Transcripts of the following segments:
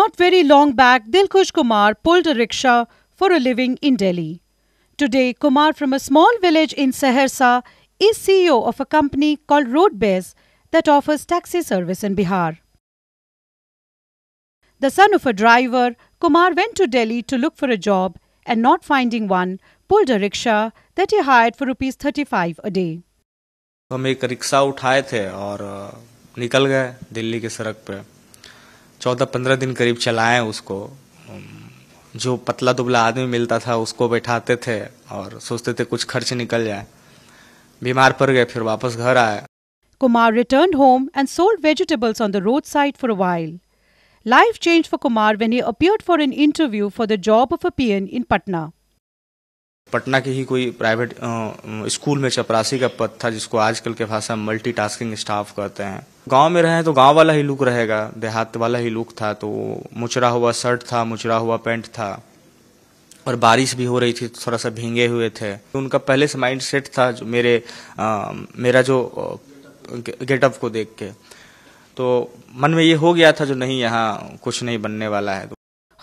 Not very long back, Dilkush Kumar pulled a rickshaw for a living in Delhi. Today, Kumar from a small village in Saharsa is CEO of a company called Roadbase that offers taxi service in Bihar. The son of a driver, Kumar went to Delhi to look for a job and not finding one, pulled a rickshaw that he hired for rupees 35 a day. हम एक rickshaw उठाए थे और निकल गए दिल्ली के सड़क पे चौदह पंद्रह दिन करीब चलाए उसको जो पतला दुबला आदमी मिलता था उसको बैठाते थे और सोचते थे कुछ खर्च निकल जाए बीमार पड़ गए फिर वापस घर आए Kumar return home and sold vegetables on the road side for while life change for Kumar when he appear for an interview for the job of a in Patna Patna के ही कोई प्राइवेट स्कूल में चपरासी का पद था जिसको आजकल के भाषा मल्टीटास्किंग स्टाफ कहते हैं गांव में रहे तो गांव वाला ही लुक रहेगा देहात वाला ही लुक था तो मुचरा हुआ शर्ट था मुचरा हुआ पैंट था और बारिश भी हो रही थी थोड़ा सा भींगे हुए थे तो उनका पहले से माइंड सेट था जो मेरे आ, मेरा जो गेटअप को देख के तो मन में ये हो गया था जो नहीं यहाँ कुछ नहीं बनने वाला है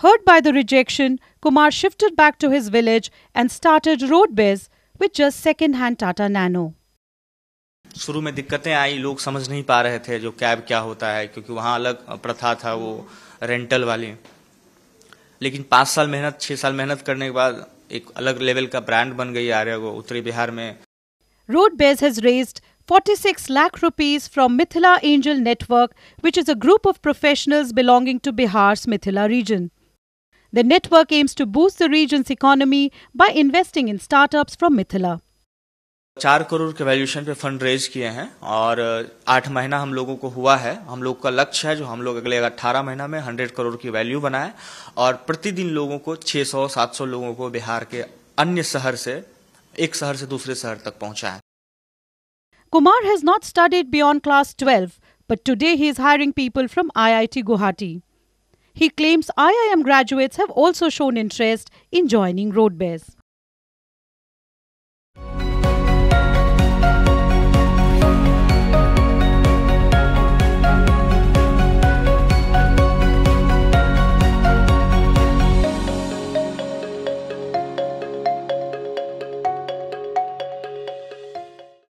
Hurt by the rejection, Kumar shifted back to his village and started road biz with just second-hand Tata Nano. शुरू में दिक्कतें आई लोग समझ नहीं पा रहे थे जो कैब क्या होता है क्योंकि वहाँ अलग प्रथा था वो रेंटल वाली लेकिन पाँच साल मेहनत छः साल मेहनत करने के बाद एक अलग लेवल का ब्रांड बन गई आर्य वो उत्तरी बिहार में Roadbez has raised 46 lakh rupees from Mithila angel network which is a group of professionals belonging to Bihar's Mithila region the network aims to boost the region's economy by investing in startups from Mithila. चार करोड़ के valuation पे fund raise किए हैं और आठ महीना हम लोगों को हुआ है हम लोग का लक्ष्य है जो हम लोग अगले अट्ठारह महीना में हंड्रेड करोड़ की वैल्यू बनाए और प्रतिदिन लोगों को छह सौ सात सौ लोगों को बिहार के अन्य शहर से एक शहर से दूसरे शहर तक पहुंचाए Kumar has not started beyond class twelve but today he is hiring people from I Guwahati he claims I I M graduates interest in joining रोडबेज